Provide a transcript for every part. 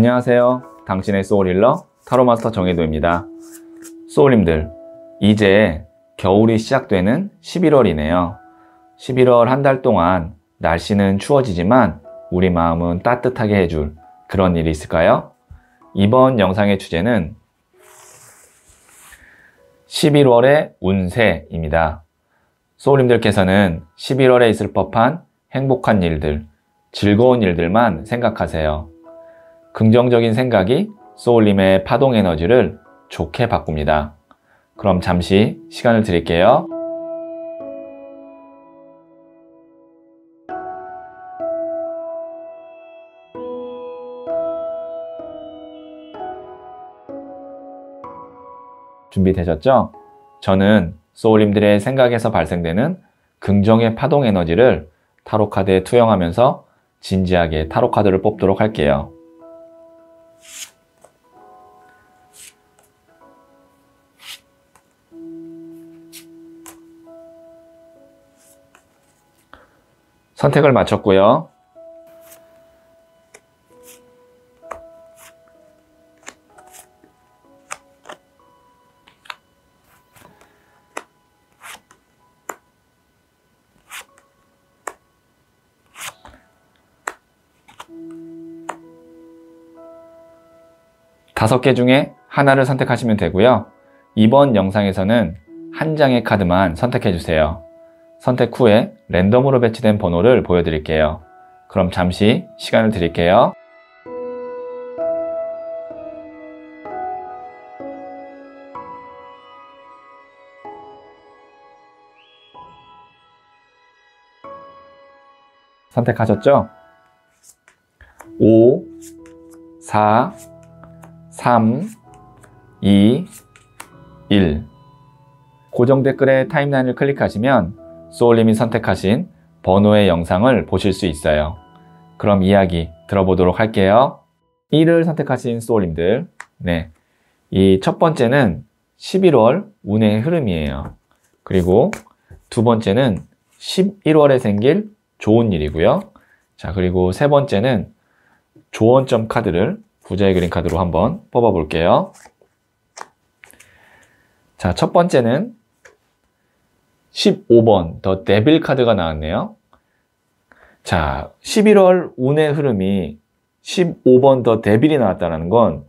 안녕하세요. 당신의 소울힐러 타로마스터 정혜도입니다. 소울님들, 이제 겨울이 시작되는 11월이네요. 11월 한 달 동안 날씨는 추워지지만 우리 마음은 따뜻하게 해줄 그런 일이 있을까요? 이번 영상의 주제는 11월의 운세입니다. 소울님들께서는 11월에 있을 법한 행복한 일들, 즐거운 일들만 생각하세요. 긍정적인 생각이 소울님의 파동 에너지를 좋게 바꿉니다. 그럼 잠시 시간을 드릴게요. 준비되셨죠? 저는 소울님들의 생각에서 발생되는 긍정의 파동 에너지를 타로카드에 투영하면서 진지하게 타로카드를 뽑도록 할게요. 선택을 마쳤고요. 다섯 개 중에 하나를 선택하시면 되고요. 이번 영상에서는 한 장의 카드만 선택해 주세요. 선택 후에 랜덤으로 배치된 번호를 보여드릴게요. 그럼 잠시 시간을 드릴게요. 선택하셨죠? 5, 4, 3, 2, 1 고정 댓글에 타임라인을 클릭하시면 소울님이 선택하신 번호의 영상을 보실 수 있어요. 그럼 이야기 들어보도록 할게요. 1을 선택하신 소울님들 네, 이 첫 번째는 11월 운의 흐름이에요. 그리고 두 번째는 11월에 생길 좋은 일이고요. 자, 그리고 세 번째는 조언점 카드를 부자의 그림 카드로 한번 뽑아 볼게요. 자, 첫 번째는 15번 더 데빌 카드가 나왔네요. 자, 11월 운의 흐름이 15번 더 데빌이 나왔다는 건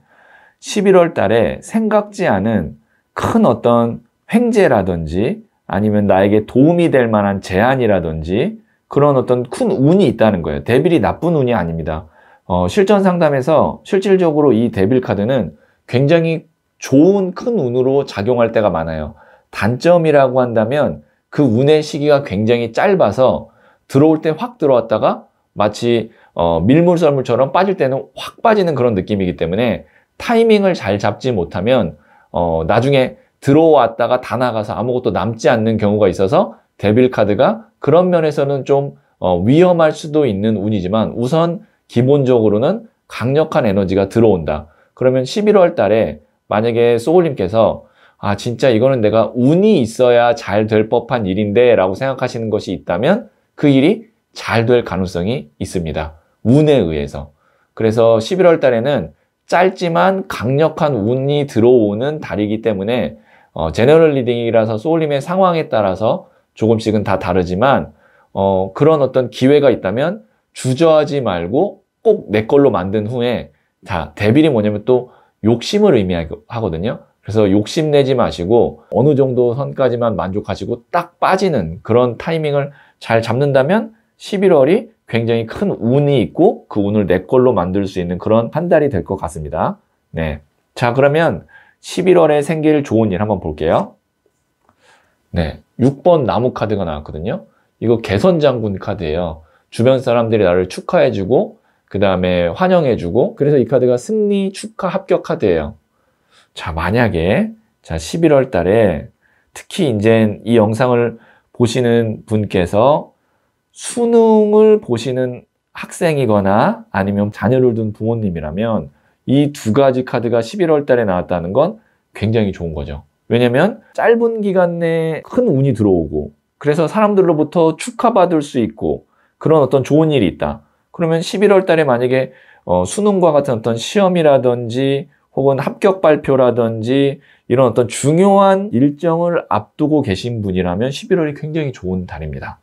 11월 달에 생각지 않은 큰 어떤 횡재라든지 아니면 나에게 도움이 될 만한 제안이라든지 그런 어떤 큰 운이 있다는 거예요. 데빌이 나쁜 운이 아닙니다. 어, 실전 상담에서 실질적으로 이 데빌 카드는 굉장히 좋은 큰 운으로 작용할 때가 많아요. 단점이라고 한다면 그 운의 시기가 굉장히 짧아서 들어올 때 확 들어왔다가 마치 어, 밀물썰물처럼 빠질 때는 확 빠지는 그런 느낌이기 때문에 타이밍을 잘 잡지 못하면 어, 나중에 들어왔다가 다 나가서 아무것도 남지 않는 경우가 있어서 데빌 카드가 그런 면에서는 좀 어, 위험할 수도 있는 운이지만 우선 기본적으로는 강력한 에너지가 들어온다. 그러면 11월 달에 만약에 소울님께서 아, 진짜 이거는 내가 운이 있어야 잘 될 법한 일인데 라고 생각하시는 것이 있다면 그 일이 잘 될 가능성이 있습니다. 운에 의해서. 그래서 11월 달에는 짧지만 강력한 운이 들어오는 달이기 때문에 어, 제너럴 리딩이라서 소울림의 상황에 따라서 조금씩은 다 다르지만 어, 그런 어떤 기회가 있다면 주저하지 말고 꼭 내 걸로 만든 후에 자, 대빌이 뭐냐면 또 욕심을 의미하거든요. 그래서 욕심내지 마시고 어느 정도 선까지만 만족하시고 딱 빠지는 그런 타이밍을 잘 잡는다면 11월이 굉장히 큰 운이 있고 그 운을 내 걸로 만들 수 있는 그런 한 달이 될 것 같습니다. 네. 자, 그러면 11월에 생길 좋은 일 한번 볼게요. 네. 6번 나무 카드가 나왔거든요. 이거 개선 장군 카드예요. 주변 사람들이 나를 축하해주고 그 다음에 환영해주고 그래서 이 카드가 승리 축하 합격 카드예요. 자, 만약에 자, 11월 달에 특히 이제 이 영상을 보시는 분께서 수능을 보시는 학생이거나 아니면 자녀를 둔 부모님이라면 이 두 가지 카드가 11월 달에 나왔다는 건 굉장히 좋은 거죠. 왜냐면 짧은 기간 내에 큰 운이 들어오고 그래서 사람들로부터 축하받을 수 있고 그런 어떤 좋은 일이 있다. 그러면 11월 달에 만약에 어, 수능과 같은 어떤 시험이라든지 혹은 합격 발표라든지 이런 어떤 중요한 일정을 앞두고 계신 분이라면 11월이 굉장히 좋은 달입니다.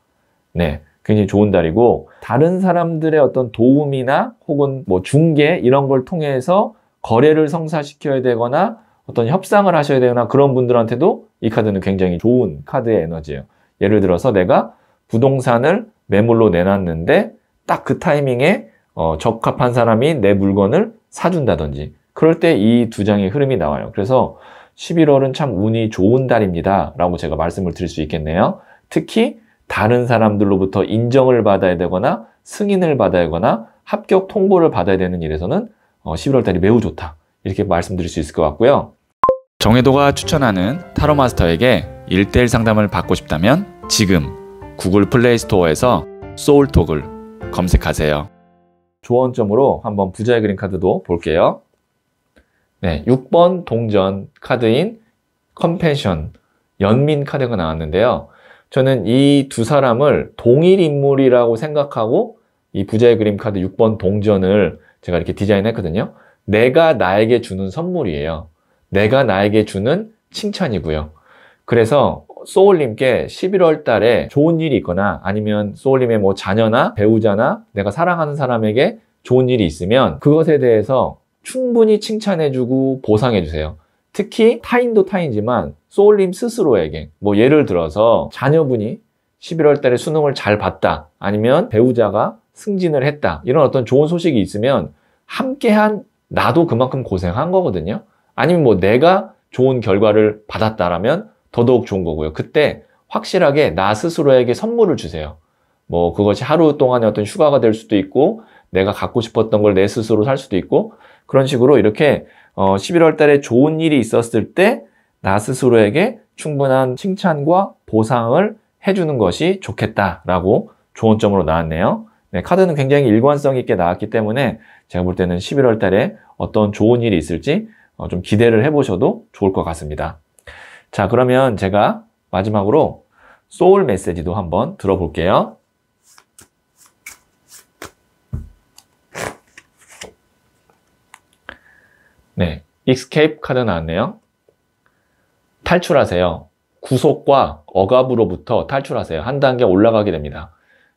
네. 굉장히 좋은 달이고 다른 사람들의 어떤 도움이나 혹은 뭐 중개 이런 걸 통해서 거래를 성사시켜야 되거나 어떤 협상을 하셔야 되거나 그런 분들한테도 이 카드는 굉장히 좋은 카드의 에너지예요. 예를 들어서 내가 부동산을 매물로 내놨는데 딱 그 타이밍에 어, 적합한 사람이 내 물건을 사준다든지 그럴 때 이 두 장의 흐름이 나와요. 그래서 11월은 참 운이 좋은 달입니다. 라고 제가 말씀을 드릴 수 있겠네요. 특히 다른 사람들로부터 인정을 받아야 되거나 승인을 받아야 되거나 합격 통보를 받아야 되는 일에서는 11월 어, 달이 매우 좋다. 이렇게 말씀드릴 수 있을 것 같고요. 정혜도가 추천하는 타로 마스터에게 1대1 상담을 받고 싶다면 지금 구글 플레이 스토어에서 소울톡을 검색하세요. 조언점으로 한번 부자의 그림 카드도 볼게요. 네, 6번 동전 카드인 컴펜션 연민 카드가 나왔는데요. 저는 이 두 사람을 동일 인물이라고 생각하고 이 부자의 그림 카드 6번 동전을 제가 이렇게 디자인했거든요. 내가 나에게 주는 선물이에요. 내가 나에게 주는 칭찬이고요. 그래서 소울님께 11월 달에 좋은 일이 있거나 아니면 소울님의 뭐 자녀나 배우자나 내가 사랑하는 사람에게 좋은 일이 있으면 그것에 대해서 충분히 칭찬해주고 보상해주세요. 특히 타인도 타인이지만 소울님 스스로에게 뭐 예를 들어서 자녀분이 11월 달에 수능을 잘 봤다 아니면 배우자가 승진을 했다 이런 어떤 좋은 소식이 있으면 함께한 나도 그만큼 고생한 거거든요. 아니면 뭐 내가 좋은 결과를 받았다라면 더더욱 좋은 거고요. 그때 확실하게 나 스스로에게 선물을 주세요. 뭐 그것이 하루 동안의 어떤 휴가가 될 수도 있고 내가 갖고 싶었던 걸 내 스스로 살 수도 있고 그런 식으로 이렇게 어 11월 달에 좋은 일이 있었을 때 나 스스로에게 충분한 칭찬과 보상을 해주는 것이 좋겠다라고 조언점으로 나왔네요. 네, 카드는 굉장히 일관성 있게 나왔기 때문에 제가 볼 때는 11월 달에 어떤 좋은 일이 있을지 어좀 기대를 해보셔도 좋을 것 같습니다. 자, 그러면 제가 마지막으로 소울 메시지도 한번 들어볼게요. 네, 익스케이프 카드 나왔네요. 탈출하세요. 구속과 억압으로부터 탈출하세요. 한 단계 올라가게 됩니다.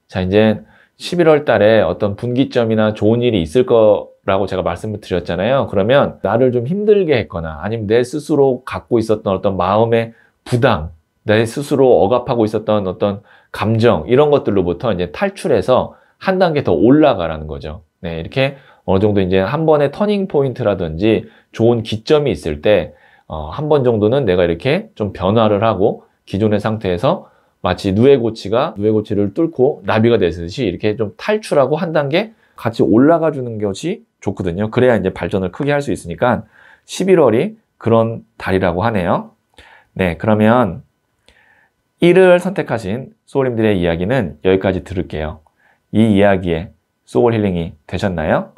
자, 이제 11월 달에 어떤 분기점이나 좋은 일이 있을 거라고 제가 말씀을 드렸잖아요. 그러면 나를 좀 힘들게 했거나 아니면 내 스스로 갖고 있었던 어떤 마음의 부담, 내 스스로 억압하고 있었던 어떤 감정, 이런 것들로부터 이제 탈출해서 한 단계 더 올라가라는 거죠. 네, 이렇게 어느 정도 이제 한 번의 터닝 포인트라든지 좋은 기점이 있을 때 어, 한 번 정도는 내가 이렇게 좀 변화를 하고 기존의 상태에서 마치 누에고치가 누에고치를 뚫고 나비가 되듯이 이렇게 좀 탈출하고 한 단계 같이 올라가 주는 것이 좋거든요. 그래야 이제 발전을 크게 할 수 있으니까 11월이 그런 달이라고 하네요. 네, 그러면 1을 선택하신 소울님들의 이야기는 여기까지 들을게요. 이 이야기에 소울 힐링이 되셨나요?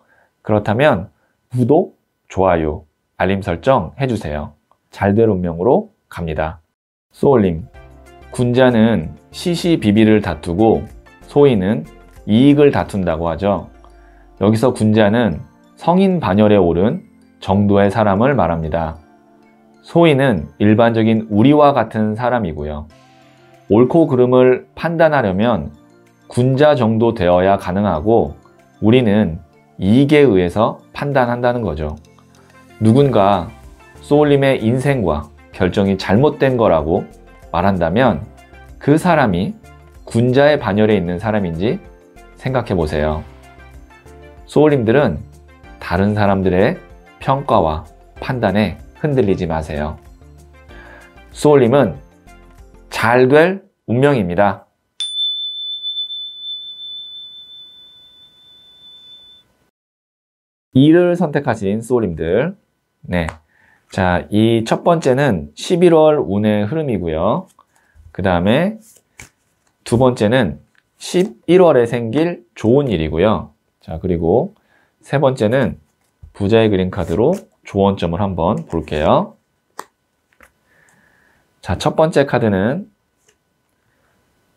그렇다면 구독, 좋아요, 알림 설정 해주세요. 잘 될 운명으로 갑니다. 소울님, 군자는 시시비비를 다투고 소인은 이익을 다툰다고 하죠. 여기서 군자는 성인 반열에 오른 정도의 사람을 말합니다. 소인은 일반적인 우리와 같은 사람이고요. 옳고 그름을 판단하려면 군자 정도 되어야 가능하고 우리는 이익에 의해서 판단한다는 거죠. 누군가 소울님의 인생과 결정이 잘못된 거라고 말한다면 그 사람이 군자의 반열에 있는 사람인지 생각해 보세요. 소울님들은 다른 사람들의 평가와 판단에 흔들리지 마세요. 소울님은 잘 될 운명입니다. 2를 선택하신 소울님들 네. 자, 이 첫 번째는 11월 운의 흐름이고요. 그 다음에 두 번째는 11월에 생길 좋은 일이고요. 자, 그리고 세 번째는 부자의 그림 카드로 조언점을 한번 볼게요. 자, 첫 번째 카드는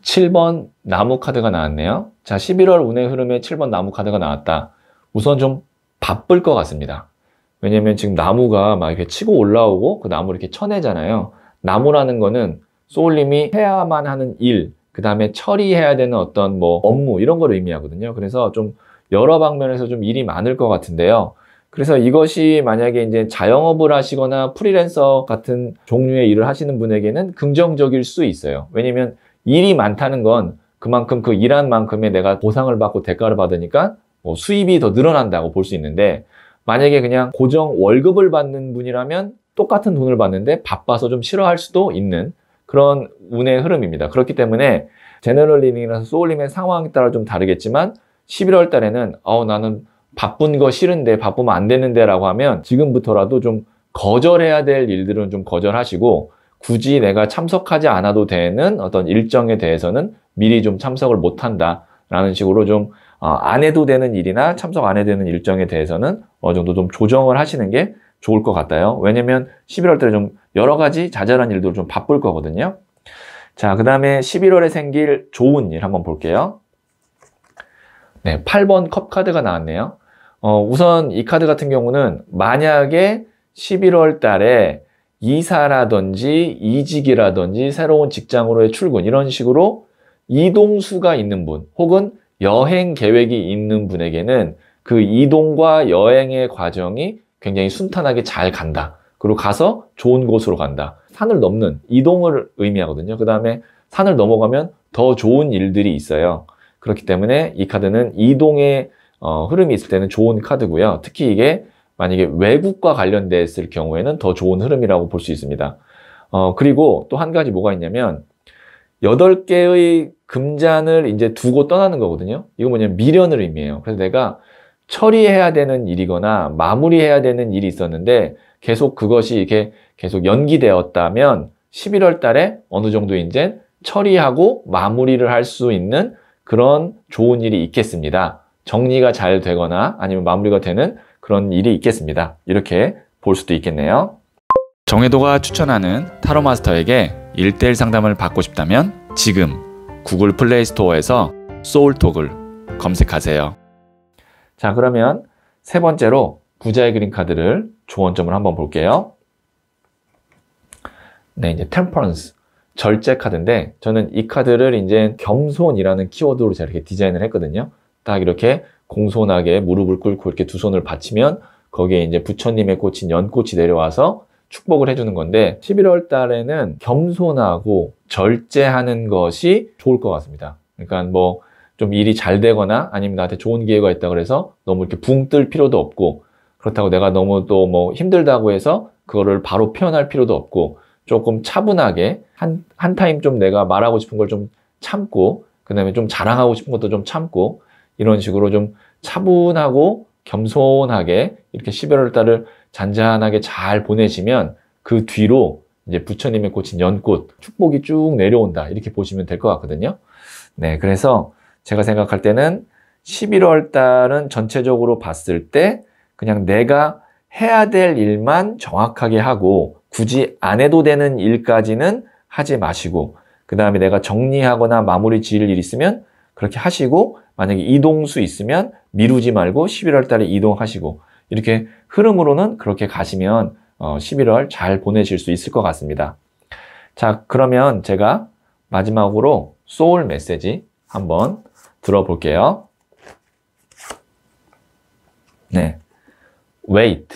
7번 나무 카드가 나왔네요. 자, 11월 운의 흐름에 7번 나무 카드가 나왔다. 우선 좀 바쁠 것 같습니다. 왜냐면 지금 나무가 막 이렇게 치고 올라오고 그 나무를 이렇게 쳐내잖아요. 나무라는 거는 소울님이 해야만 하는 일, 그 다음에 처리해야 되는 어떤 뭐 업무 이런 걸 의미하거든요. 그래서 좀 여러 방면에서 좀 일이 많을 것 같은데요. 그래서 이것이 만약에 이제 자영업을 하시거나 프리랜서 같은 종류의 일을 하시는 분에게는 긍정적일 수 있어요. 왜냐면 일이 많다는 건 그만큼 그 일한 만큼의 내가 보상을 받고 대가를 받으니까 뭐 수입이 더 늘어난다고 볼 수 있는데 만약에 그냥 고정 월급을 받는 분이라면 똑같은 돈을 받는데 바빠서 좀 싫어할 수도 있는 그런 운의 흐름입니다. 그렇기 때문에 제너럴 리닝이라서 소울림의 상황에 따라 좀 다르겠지만 11월 달에는 어 나는 바쁜 거 싫은데 바쁘면 안 되는데 라고 하면 지금부터라도 좀 거절해야 될 일들은 좀 거절하시고 굳이 내가 참석하지 않아도 되는 어떤 일정에 대해서는 미리 좀 참석을 못한다 라는 식으로 좀 어, 안 해도 되는 일이나 참석 안 해도 되는 일정에 대해서는 어느 정도 좀 조정을 하시는 게 좋을 것 같아요. 왜냐면 11월 달에 좀 여러 가지 자잘한 일도 좀 바쁠 거거든요. 자, 그 다음에 11월에 생길 좋은 일 한번 볼게요. 네, 8번 컵 카드가 나왔네요. 어, 우선 이 카드 같은 경우는 만약에 11월 달에 이사라든지 이직이라든지 새로운 직장으로의 출근 이런 식으로 이동수가 있는 분 혹은 여행 계획이 있는 분에게는 그 이동과 여행의 과정이 굉장히 순탄하게 잘 간다. 그리고 가서 좋은 곳으로 간다. 산을 넘는 이동을 의미하거든요. 그 다음에 산을 넘어가면 더 좋은 일들이 있어요. 그렇기 때문에 이 카드는 이동의 어, 흐름이 있을 때는 좋은 카드고요. 특히 이게 만약에 외국과 관련됐을 경우에는 더 좋은 흐름이라고 볼 수 있습니다. 어, 그리고 또 한 가지 뭐가 있냐면 8 개의 금잔을 이제 두고 떠나는 거거든요. 이거 뭐냐면 미련을 의미해요. 그래서 내가 처리해야 되는 일이거나 마무리해야 되는 일이 있었는데 계속 그것이 이게 렇 계속 연기되었다면 11월 달에 어느 정도 이제 처리하고 마무리를 할 수 있는 그런 좋은 일이 있겠습니다. 정리가 잘 되거나 아니면 마무리가 되는 그런 일이 있겠습니다. 이렇게 볼 수도 있겠네요. 정혜도가 추천하는 타로 마스터에게 1대1 상담을 받고 싶다면 지금 구글 플레이 스토어에서 소울톡을 검색하세요. 자, 그러면 세 번째로 부자의 그린 카드를 조언점을 한번 볼게요. 네, 이제 템퍼런스 절제 카드인데 저는 이 카드를 이제 겸손이라는 키워드로 제가 이렇게 디자인을 했거든요. 딱 이렇게 공손하게 무릎을 꿇고 이렇게 두 손을 받치면 거기에 이제 부처님의 꽃인 연꽃이 내려와서 축복을 해주는 건데 11월 달에는 겸손하고 절제하는 것이 좋을 것 같습니다. 그러니까 뭐 좀 일이 잘 되거나 아니면 나한테 좋은 기회가 있다 그래서 너무 이렇게 붕 뜰 필요도 없고 그렇다고 내가 너무 또 뭐 힘들다고 해서 그거를 바로 표현할 필요도 없고 조금 차분하게 한, 한 타임 좀 내가 말하고 싶은 걸 좀 참고 그 다음에 좀 자랑하고 싶은 것도 좀 참고 이런 식으로 좀 차분하고 겸손하게 이렇게 11월 달을 잔잔하게 잘 보내시면 그 뒤로 이제 부처님의 꽃인 연꽃, 축복이 쭉 내려온다. 이렇게 보시면 될 것 같거든요. 네, 그래서 제가 생각할 때는 11월 달은 전체적으로 봤을 때 그냥 내가 해야 될 일만 정확하게 하고 굳이 안 해도 되는 일까지는 하지 마시고 그 다음에 내가 정리하거나 마무리 지을 일 있으면 그렇게 하시고 만약에 이동수 있으면 미루지 말고 11월 달에 이동하시고 이렇게 흐름으로는 그렇게 가시면 11월 어, 잘 보내실 수 있을 것 같습니다. 자, 그러면 제가 마지막으로 소울 메시지 한번 들어볼게요. 네. wait.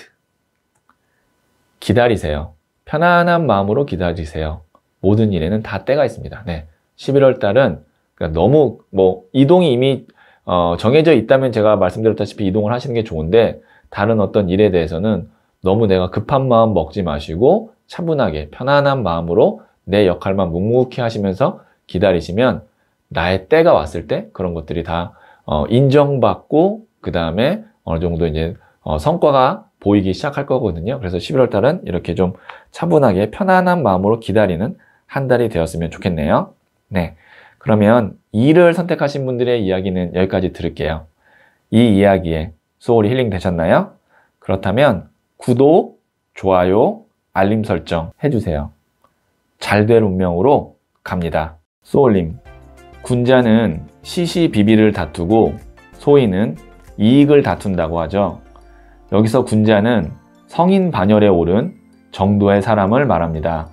기다리세요. 편안한 마음으로 기다리세요. 모든 일에는 다 때가 있습니다. 네. 11월 달은 그러니까 너무 뭐 이동이 이미 어 정해져 있다면 제가 말씀드렸다시피 이동을 하시는 게 좋은데 다른 어떤 일에 대해서는 너무 내가 급한 마음 먹지 마시고 차분하게 편안한 마음으로 내 역할만 묵묵히 하시면서 기다리시면 나의 때가 왔을 때 그런 것들이 다 어, 인정받고 그 다음에 어느 정도 이제 어, 성과가 보이기 시작할 거거든요. 그래서 11월 달은 이렇게 좀 차분하게 편안한 마음으로 기다리는 한 달이 되었으면 좋겠네요. 네. 그러면 일을 선택하신 분들의 이야기는 여기까지 들을게요. 이 이야기에 소울이 힐링 되셨나요? 그렇다면 구독, 좋아요, 알림 설정 해주세요. 잘 될 운명으로 갑니다. 소울님, 군자는 시시비비를 다투고 소인은 이익을 다툰다고 하죠. 여기서 군자는 성인 반열에 오른 정도의 사람을 말합니다.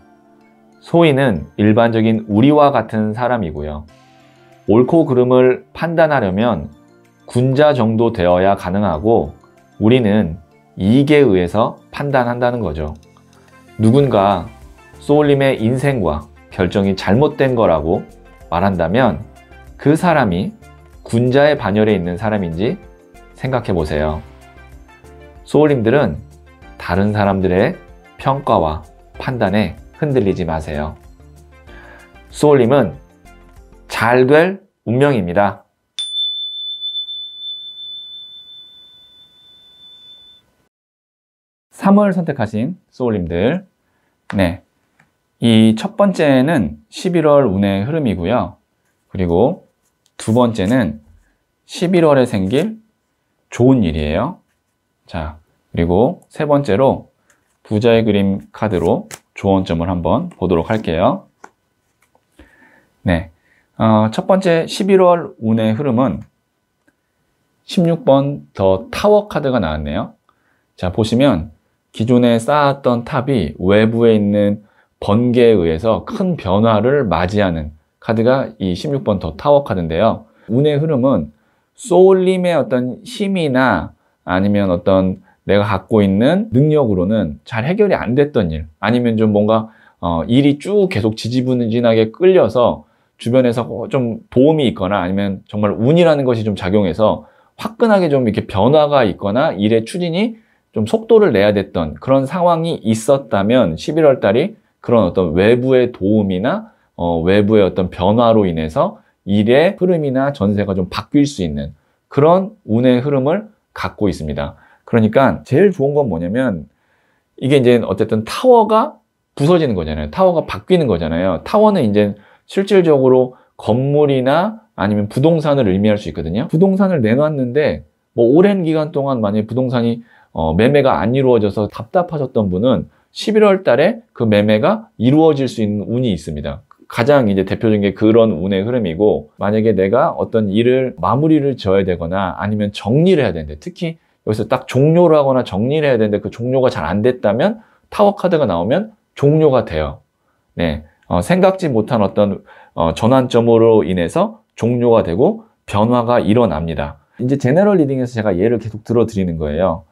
소인은 일반적인 우리와 같은 사람이고요. 옳고 그름을 판단하려면 군자 정도 되어야 가능하고 우리는 이익에 의해서 판단한다는 거죠. 누군가 소울님의 인생과 결정이 잘못된 거라고 말한다면 그 사람이 군자의 반열에 있는 사람인지 생각해 보세요. 소울님들은 다른 사람들의 평가와 판단에 흔들리지 마세요. 소울님은 잘 될 운명입니다. 3월 선택하신 소울님들 네, 이 첫 번째는 11월 운의 흐름이고요. 그리고 두 번째는 11월에 생길 좋은 일이에요. 자, 그리고 세 번째로 부자의 그림 카드로 조언점을 한번 보도록 할게요. 네, 어, 첫 번째 11월 운의 흐름은 16번 더 타워 카드가 나왔네요. 자, 보시면 기존에 쌓았던 탑이 외부에 있는 번개에 의해서 큰 변화를 맞이하는 카드가 이 16번 더 타워 카드인데요. 운의 흐름은 쏠림의 어떤 힘이나 아니면 어떤 내가 갖고 있는 능력으로는 잘 해결이 안 됐던 일 아니면 좀 뭔가 어, 일이 쭉 계속 지지부진하게 끌려서 주변에서 어, 좀 도움이 있거나 아니면 정말 운이라는 것이 좀 작용해서 화끈하게 좀 이렇게 변화가 있거나 일의 추진이 좀 속도를 내야 됐던 그런 상황이 있었다면 11월 달이 그런 어떤 외부의 도움이나 어, 외부의 어떤 변화로 인해서 일의 흐름이나 전세가 좀 바뀔 수 있는 그런 운의 흐름을 갖고 있습니다. 그러니까 제일 좋은 건 뭐냐면 이게 이제 어쨌든 타워가 부서지는 거잖아요. 타워가 바뀌는 거잖아요. 타워는 이제 실질적으로 건물이나 아니면 부동산을 의미할 수 있거든요. 부동산을 내놨는데 뭐 오랜 기간 동안 만약에 부동산이 어, 매매가 안 이루어져서 답답하셨던 분은 11월 달에 그 매매가 이루어질 수 있는 운이 있습니다. 가장 이제 대표적인 게 그런 운의 흐름이고 만약에 내가 어떤 일을 마무리를 지어야 되거나 아니면 정리를 해야 되는데 특히 여기서 딱 종료를 하거나 정리를 해야 되는데 그 종료가 잘 안 됐다면 타워 카드가 나오면 종료가 돼요. 네. 어, 생각지 못한 어떤 어, 전환점으로 인해서 종료가 되고 변화가 일어납니다. 이제 제네럴 리딩에서 제가 예를 계속 들어 드리는 거예요.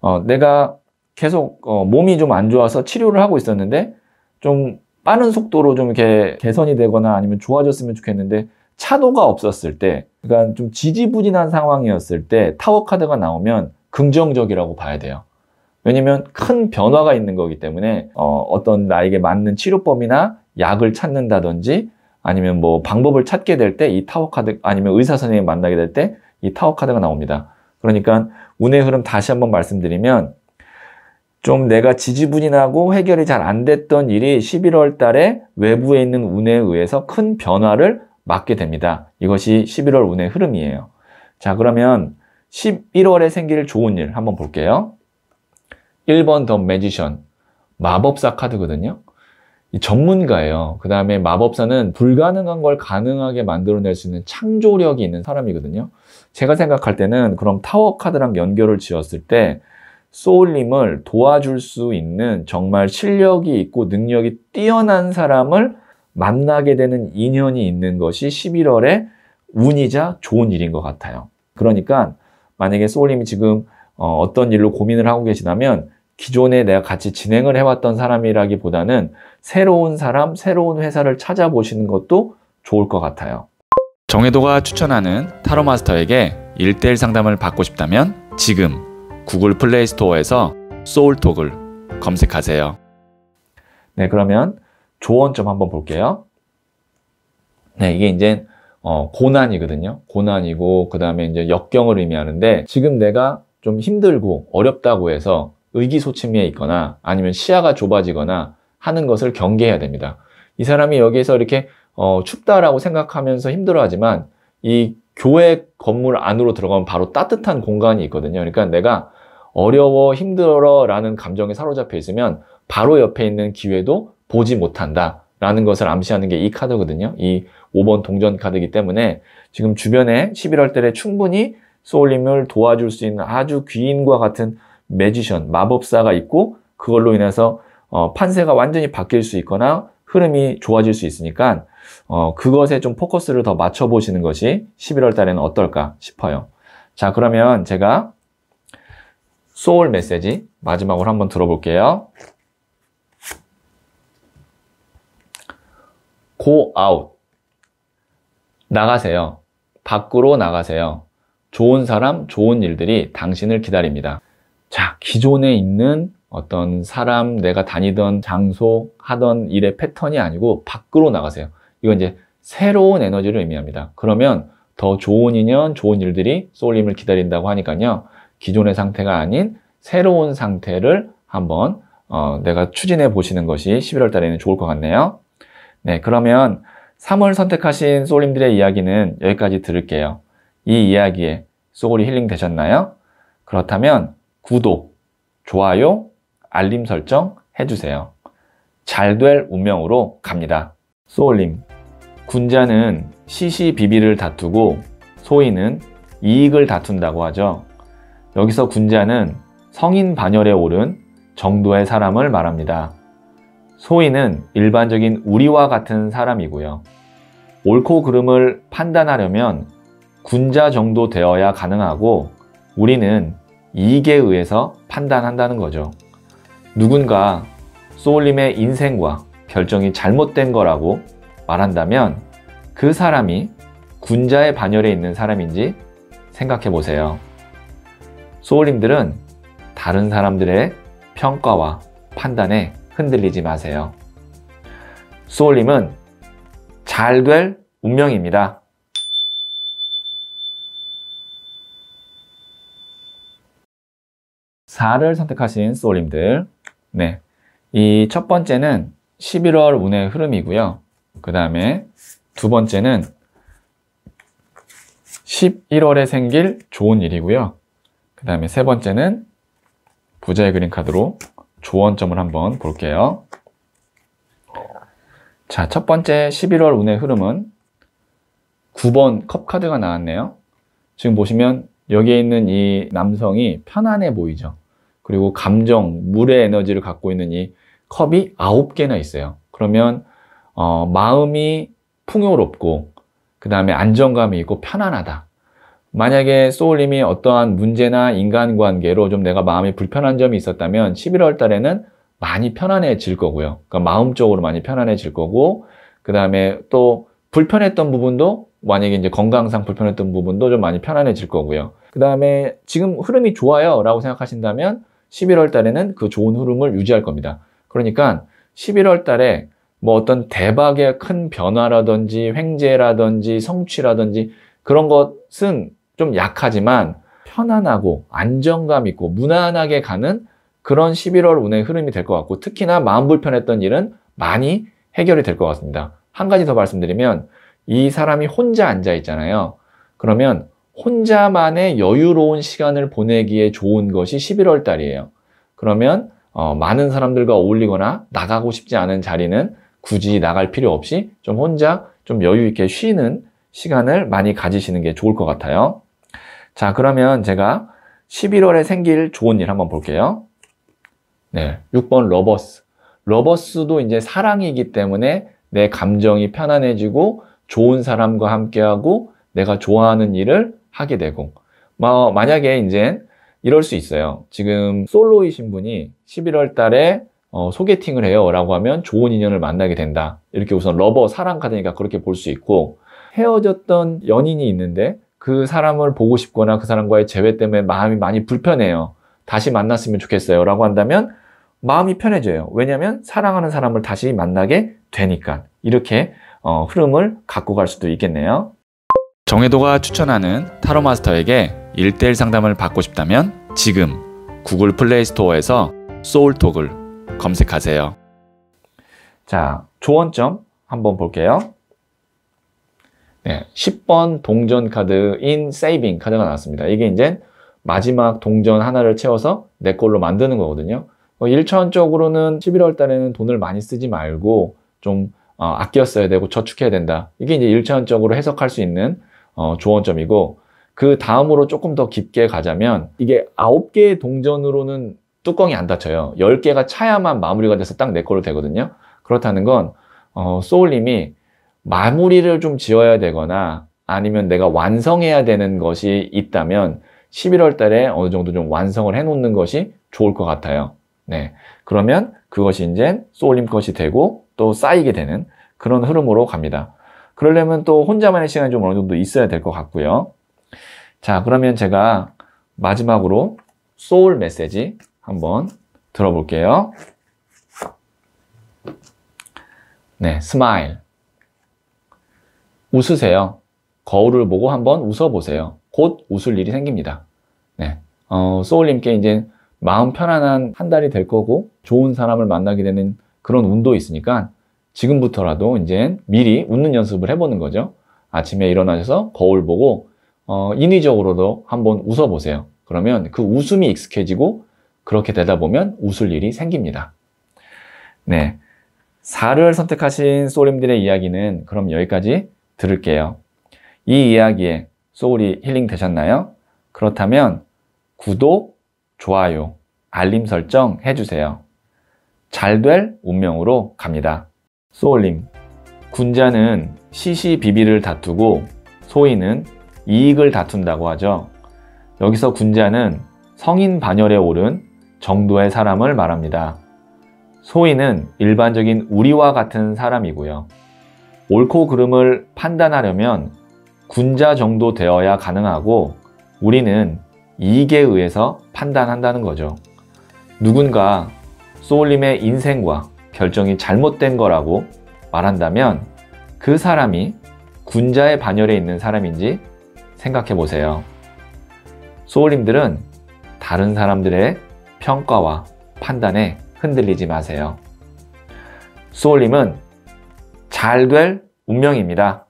어, 내가 계속 어, 몸이 좀 안 좋아서 치료를 하고 있었는데 좀 빠른 속도로 좀 이렇게 개선이 되거나 아니면 좋아졌으면 좋겠는데 차도가 없었을 때, 그러니까 좀 지지부진한 상황이었을 때 타워 카드가 나오면 긍정적이라고 봐야 돼요. 왜냐면 큰 변화가 있는 거기 때문에 어, 떤 나에게 맞는 치료법이나 약을 찾는다든지 아니면 뭐 방법을 찾게 될 때 이 타워 카드 아니면 의사 선생님 만나게 될 때 이 타워 카드가 나옵니다. 그러니까 운의 흐름 다시 한번 말씀드리면 좀 내가 지지부진하고 해결이 잘 안 됐던 일이 11월 달에 외부에 있는 운에 의해서 큰 변화를 맞게 됩니다. 이것이 11월 운의 흐름이에요. 자, 그러면 11월에 생길 좋은 일 한번 볼게요. 1번 더 매지션. 마법사 카드거든요. 전문가예요. 그 다음에 마법사는 불가능한 걸 가능하게 만들어낼 수 있는 창조력이 있는 사람이거든요. 제가 생각할 때는 그럼 타워 카드랑 연결을 지었을 때 소울님을 도와줄 수 있는 정말 실력이 있고 능력이 뛰어난 사람을 만나게 되는 인연이 있는 것이 1 1월의 운이자 좋은 일인 것 같아요. 그러니까 만약에 소울님이 지금 어, 어떤 일로 고민을 하고 계시다면 기존에 내가 같이 진행을 해왔던 사람이라기보다는 새로운 사람, 새로운 회사를 찾아보시는 것도 좋을 것 같아요. 정혜도가 추천하는 타로 마스터에게 1대1 상담을 받고 싶다면 지금 구글 플레이 스토어에서 소울톡을 검색하세요. 네, 그러면 조언 좀 한번 볼게요. 네, 이게 이제 어, 고난이거든요. 고난이고 그 다음에 이제 역경을 의미하는데 지금 내가 좀 힘들고 어렵다고 해서 의기소침해 있거나 아니면 시야가 좁아지거나 하는 것을 경계해야 됩니다. 이 사람이 여기에서 이렇게 어, 춥다라고 생각하면서 힘들어하지만 이 교회 건물 안으로 들어가면 바로 따뜻한 공간이 있거든요. 그러니까 내가 어려워, 힘들어라는 감정에 사로잡혀 있으면 바로 옆에 있는 기회도 보지 못한다. 라는 것을 암시하는 게 이 카드거든요. 이 5번 동전 카드이기 때문에 지금 주변에 11월 달에 충분히 소울림을 도와줄 수 있는 아주 귀인과 같은 매지션, 마법사가 있고 그걸로 인해서 어, 판세가 완전히 바뀔 수 있거나 흐름이 좋아질 수 있으니까 어, 그것에 좀 포커스를 더 맞춰보시는 것이 11월 달에는 어떨까 싶어요. 자, 그러면 제가 소울 메시지 마지막으로 한번 들어볼게요. go o 나가세요. 밖으로 나가세요. 좋은 사람, 좋은 일들이 당신을 기다립니다. 자, 기존에 있는 어떤 사람, 내가 다니던 장소, 하던 일의 패턴이 아니고 밖으로 나가세요. 이건 이제 새로운 에너지를 의미합니다. 그러면 더 좋은 인연, 좋은 일들이 쏠림을 기다린다고 하니까요. 기존의 상태가 아닌 새로운 상태를 한번 어, 내가 추진해 보시는 것이 11월 달에는 좋을 것 같네요. 네, 그러면 3월 선택하신 소울님들의 이야기는 여기까지 들을게요. 이 이야기에 소울이 힐링 되셨나요? 그렇다면 구독, 좋아요, 알림 설정 해주세요. 잘 될 운명으로 갑니다. 소울님 군자는 시시비비를 다투고 소인은 이익을 다툰다고 하죠. 여기서 군자는 성인 반열에 오른 정도의 사람을 말합니다. 소인은 일반적인 우리와 같은 사람이고요. 옳고 그름을 판단하려면 군자 정도 되어야 가능하고 우리는 이익에 의해서 판단한다는 거죠. 누군가 소울님의 인생과 결정이 잘못된 거라고 말한다면 그 사람이 군자의 반열에 있는 사람인지 생각해 보세요. 소울님들은 다른 사람들의 평가와 판단에 흔들리지 마세요. 소울님은 잘 될 운명입니다. 사를 선택하신 소울님들. 네. 이 첫 번째는 11월 운의 흐름이고요. 그 다음에 두 번째는 11월에 생길 좋은 일이고요. 그 다음에 세 번째는 부자의 그림 카드로 조언점을 한번 볼게요. 자, 첫 번째 11월 운의 흐름은 9번 컵 카드가 나왔네요. 지금 보시면 여기에 있는 이 남성이 편안해 보이죠. 그리고 감정, 물의 에너지를 갖고 있는 이 컵이 9개나 있어요. 그러면 어, 마음이 풍요롭고 그 다음에 안정감이 있고 편안하다. 만약에 소울님이 어떠한 문제나 인간관계로 좀 내가 마음이 불편한 점이 있었다면 11월 달에는 많이 편안해질 거고요. 그러니까 마음적으로 많이 편안해질 거고 그 다음에 또 불편했던 부분도 만약에 이제 건강상 불편했던 부분도 좀 많이 편안해질 거고요. 그 다음에 지금 흐름이 좋아요 라고 생각하신다면 11월 달에는 그 좋은 흐름을 유지할 겁니다. 그러니까 11월 달에 뭐 어떤 대박의 큰 변화라든지 횡재라든지 성취라든지 그런 것은 좀 약하지만 편안하고 안정감 있고 무난하게 가는 그런 11월 운의 흐름이 될 것 같고 특히나 마음 불편했던 일은 많이 해결이 될 것 같습니다. 한 가지 더 말씀드리면 이 사람이 혼자 앉아 있잖아요. 그러면 혼자만의 여유로운 시간을 보내기에 좋은 것이 11월 달이에요. 그러면 어, 많은 사람들과 어울리거나 나가고 싶지 않은 자리는 굳이 나갈 필요 없이 좀 혼자 좀 여유 있게 쉬는 시간을 많이 가지시는 게 좋을 것 같아요. 자, 그러면 제가 11월에 생길 좋은 일 한번 볼게요. 네, 6번 러버스. 러버스도 이제 사랑이기 때문에 내 감정이 편안해지고 좋은 사람과 함께하고 내가 좋아하는 일을 하게 되고 뭐 만약에 이제 이럴 수 있어요. 지금 솔로이신 분이 11월 달에 어, 소개팅을 해요 라고 하면 좋은 인연을 만나게 된다 이렇게 우선 러버 사랑 카드니까 그렇게 볼 수 있고 헤어졌던 연인이 있는데 그 사람을 보고 싶거나 그 사람과의 재회 때문에 마음이 많이 불편해요 다시 만났으면 좋겠어요 라고 한다면 마음이 편해져요 왜냐하면 사랑하는 사람을 다시 만나게 되니까 이렇게 어, 흐름을 갖고 갈 수도 있겠네요 정혜도가 추천하는 타로 마스터에게 일대일 상담을 받고 싶다면 지금 구글 플레이 스토어에서 소울톡을 검색하세요. 자, 조언점 한번 볼게요. 네, 10번 동전 카드인 세이빙 카드가 나왔습니다. 이게 이제 마지막 동전 하나를 채워서 내 걸로 만드는 거거든요. 1차원 어, 적으로는 11월 달에는 돈을 많이 쓰지 말고 좀 어, 아껴 써야 되고 저축해야 된다. 이게 이제 1차원적으로 해석할 수 있는 어, 조언점이고 그 다음으로 조금 더 깊게 가자면 이게 9개의 동전으로는 뚜껑이 안 닫혀요. 10개가 차야만 마무리가 돼서 딱 내걸로 되거든요. 그렇다는 건 어, 소울님이 마무리를 좀 지어야 되거나 아니면 내가 완성해야 되는 것이 있다면 11월 달에 어느 정도 좀 완성을 해놓는 것이 좋을 것 같아요. 네. 그러면 그것이 이제 소울림 것이 되고 또 쌓이게 되는 그런 흐름으로 갑니다. 그러려면 또 혼자만의 시간이 좀 어느 정도 있어야 될 것 같고요. 자, 그러면 제가 마지막으로 소울 메시지 한번 들어볼게요. 네, 스마일. 웃으세요. 거울을 보고 한번 웃어보세요. 곧 웃을 일이 생깁니다. 네, 어, 소울님께 이제 마음 편안한 한 달이 될 거고 좋은 사람을 만나게 되는 그런 운도 있으니까 지금부터라도 이제 미리 웃는 연습을 해보는 거죠. 아침에 일어나셔서 거울 보고 어, 인위적으로도 한번 웃어보세요. 그러면 그 웃음이 익숙해지고 그렇게 되다 보면 웃을 일이 생깁니다. 네. 4를 선택하신 소울님들의 이야기는 그럼 여기까지 들을게요. 이 이야기에 소울이 힐링 되셨나요? 그렇다면 구독, 좋아요, 알림 설정 해주세요. 잘 될 운명으로 갑니다. 소울님, 군자는 시시비비를 다투고 소인은 이익을 다툰다고 하죠. 여기서 군자는 성인 반열에 오른 정도의 사람을 말합니다. 소인은 일반적인 우리와 같은 사람이고요. 옳고 그름을 판단하려면 군자 정도 되어야 가능하고 우리는 이익에 의해서 판단한다는 거죠. 누군가 소울님의 인생과 결정이 잘못된 거라고 말한다면 그 사람이 군자의 반열에 있는 사람인지 생각해 보세요. 소울님들은 다른 사람들의 평가와 판단에 흔들리지 마세요. 수올림은 잘 될 운명입니다.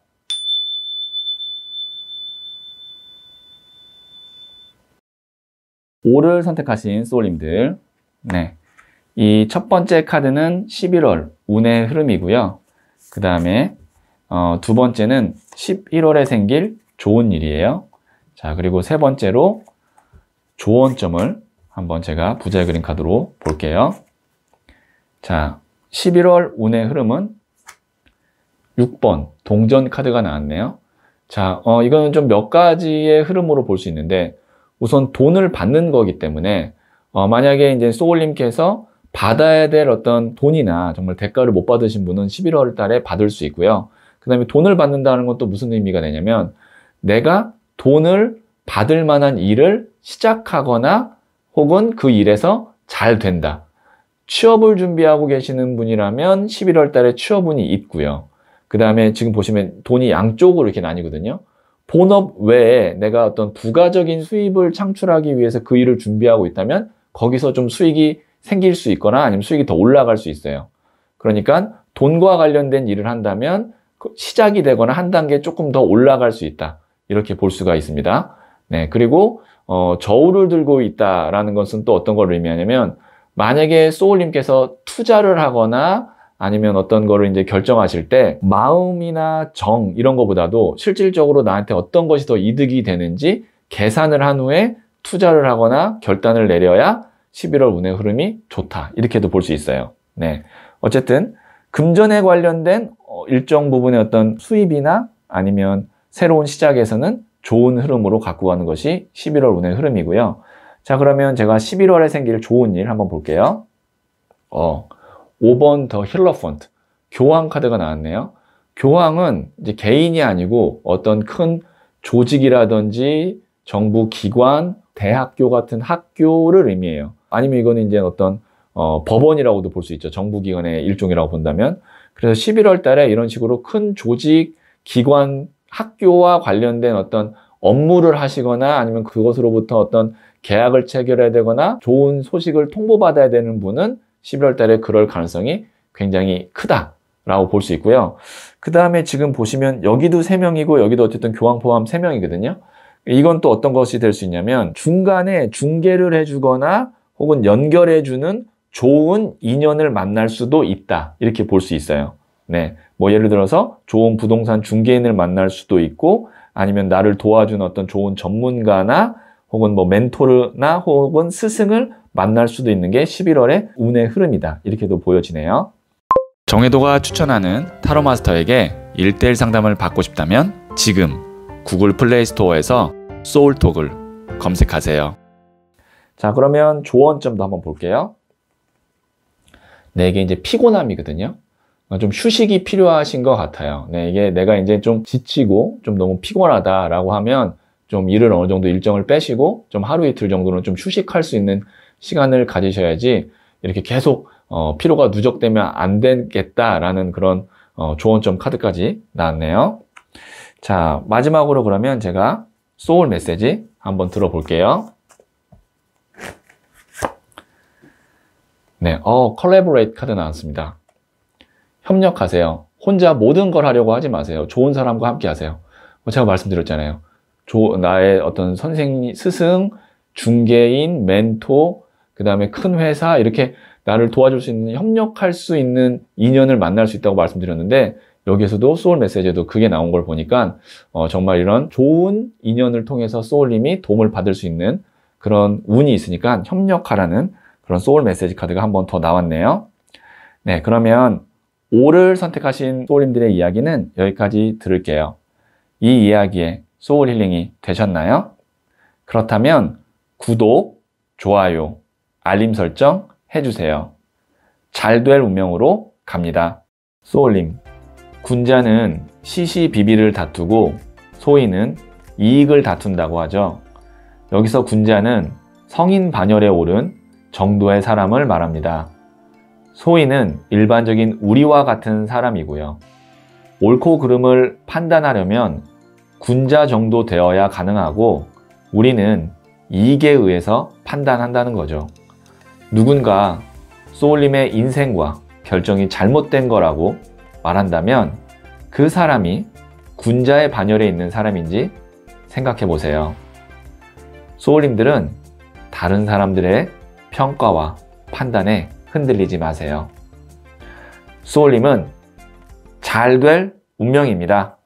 오를 선택하신 소울님들 네. 이 첫 번째 카드는 11월 운의 흐름이고요. 그 다음에 어, 두 번째는 11월에 생길 좋은 일이에요. 자 그리고 세 번째로 조언점을 한번 제가 부자의 그림 카드로 볼게요. 자, 11월 운의 흐름은 6번 동전 카드가 나왔네요. 자, 어, 이거는 좀 몇 가지의 흐름으로 볼 수 있는데 우선 돈을 받는 거기 때문에 어, 만약에 이제 소울님께서 받아야 될 어떤 돈이나 정말 대가를 못 받으신 분은 11월 달에 받을 수 있고요. 그 다음에 돈을 받는다는 건 또 무슨 의미가 되냐면 내가 돈을 받을 만한 일을 시작하거나 혹은 그 일에서 잘 된다. 취업을 준비하고 계시는 분이라면 11월 달에 취업운이 있고요. 그 다음에 지금 보시면 돈이 양쪽으로 이렇게 나뉘거든요. 본업 외에 내가 어떤 부가적인 수입을 창출하기 위해서 그 일을 준비하고 있다면 거기서 좀 수익이 생길 수 있거나 아니면 수익이 더 올라갈 수 있어요. 그러니까 돈과 관련된 일을 한다면 그 시작이 되거나 한 단계 조금 더 올라갈 수 있다. 이렇게 볼 수가 있습니다. 네, 그리고 어, 저울을 들고 있다라는 것은 또 어떤 걸 의미하냐면 만약에 소울님께서 투자를 하거나 아니면 어떤 거를 이제 결정하실 때 마음이나 정 이런 거보다도 실질적으로 나한테 어떤 것이 더 이득이 되는지 계산을 한 후에 투자를 하거나 결단을 내려야 11월 운의 흐름이 좋다 이렇게도 볼 수 있어요. 네, 어쨌든 금전에 관련된 어, 일정 부분의 어떤 수입이나 아니면 새로운 시작에서는 좋은 흐름으로 갖고 가는 것이 11월 운의 흐름이고요. 자, 그러면 제가 11월에 생길 좋은 일 한번 볼게요. 어, 5번 더 힐러 펀트. 교황 카드가 나왔네요. 교황은 이제 개인이 아니고 어떤 큰 조직이라든지 정부 기관, 대학교 같은 학교를 의미해요. 아니면 이거는 이제 어떤 어, 법원이라고도 볼 수 있죠. 정부기관의 일종이라고 본다면. 그래서 11월 달에 이런 식으로 큰 조직, 기관, 학교와 관련된 어떤 업무를 하시거나 아니면 그것으로부터 어떤 계약을 체결해야 되거나 좋은 소식을 통보받아야 되는 분은 11월 달에 그럴 가능성이 굉장히 크다라고 볼 수 있고요. 그 다음에 지금 보시면 여기도 3명이고 여기도 어쨌든 교황 포함 3명이거든요. 이건 또 어떤 것이 될 수 있냐면 중간에 중계를 해주거나 혹은 연결해주는 좋은 인연을 만날 수도 있다. 이렇게 볼 수 있어요. 네. 뭐 예를 들어서 좋은 부동산 중개인을 만날 수도 있고 아니면 나를 도와준 어떤 좋은 전문가나 혹은 뭐 멘토나 혹은 스승을 만날 수도 있는 게 11월의 운의 흐름이다. 이렇게도 보여지네요. 정혜도가 추천하는 타로 마스터에게 1대1 상담을 받고 싶다면 지금 구글 플레이 스토어에서 소울톡을 검색하세요. 자, 그러면 조언점도 한번 볼게요. 네, 이게 이제 피곤함이거든요. 아, 좀 휴식이 필요하신 것 같아요. 네, 이게 내가 이제 좀 지치고 좀 너무 피곤하다라고 하면 좀 일을 어느 정도 일정을 빼시고 좀 하루 이틀 정도는 좀 휴식할 수 있는 시간을 가지셔야지 이렇게 계속 어, 피로가 누적되면 안 되겠다라는 그런 어, 조언점 카드까지 나왔네요. 자, 마지막으로 그러면 제가 소울 메시지 한번 들어볼게요. 네, 어, 컬래버레이트 카드 나왔습니다. 협력하세요. 혼자 모든 걸 하려고 하지 마세요. 좋은 사람과 함께 하세요. 뭐 제가 말씀드렸잖아요. 조, 나의 어떤 선생님, 스승, 중개인, 멘토, 그 다음에 큰 회사, 이렇게 나를 도와줄 수 있는, 협력할 수 있는 인연을 만날 수 있다고 말씀드렸는데, 여기에서도 소울 메시지에도 그게 나온 걸 보니까, 어, 정말 이런 좋은 인연을 통해서 소울님이 도움을 받을 수 있는 그런 운이 있으니까 협력하라는 그런 소울 메시지 카드가 한 번 더 나왔네요. 네, 그러면 5를 선택하신 소울님들의 이야기는 여기까지 들을게요. 이 이야기에 소울 힐링이 되셨나요? 그렇다면 구독, 좋아요, 알림 설정 해주세요. 잘 될 운명으로 갑니다. 소울님, 군자는 시시비비를 다투고 소인은 이익을 다툰다고 하죠. 여기서 군자는 성인 반열에 오른 정도의 사람을 말합니다. 소인은 일반적인 우리와 같은 사람이고요. 옳고 그름을 판단하려면 군자 정도 되어야 가능하고 우리는 이익에 의해서 판단한다는 거죠. 누군가 소울님의 인생과 결정이 잘못된 거라고 말한다면 그 사람이 군자의 반열에 있는 사람인지 생각해 보세요. 소울님들은 다른 사람들의 평가와 판단에 흔들리지 마세요. 수올림은 잘 될 운명입니다.